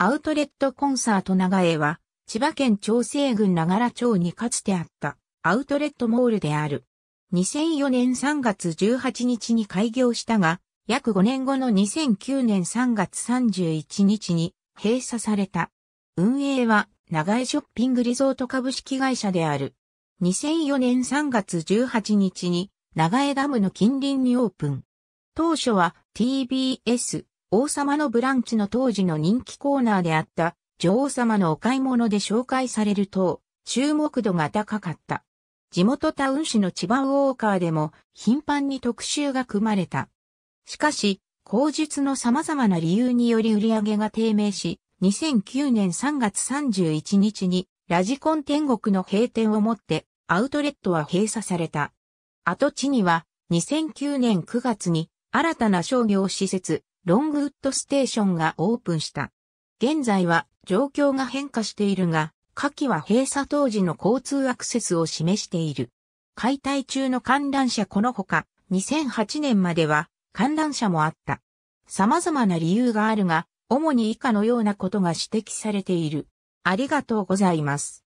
アウトレットコンサート長江は、千葉県長生郡長良町にかつてあったアウトレットモールである。2004年3月18日に開業したが、約5年後の2009年3月31日に閉鎖された。運営は長江ショッピングリゾート株式会社である。2004年3月18日に長江ダムの近隣にオープン。当初は TBS 王様のブランチの当時の人気コーナーであった、女王様のお買い物で紹介されると、注目度が高かった。地元タウン市の千葉ウォーカーでも頻繁に特集が組まれた。しかし、口述の様々な理由により売り上げが低迷し、2009年3月31日にラジコン天国の閉店をもってアウトレットは閉鎖された。跡地には2009年9月に新たな商業施設ロングウッドステーションがオープンした。現在は状況が変化しているが、下記は閉鎖当時の交通アクセスを示している。解体中の観覧車このほか、2008年までは観覧車もあった。様々な理由があるが、主に以下のようなことが指摘されている。ありがとうございます。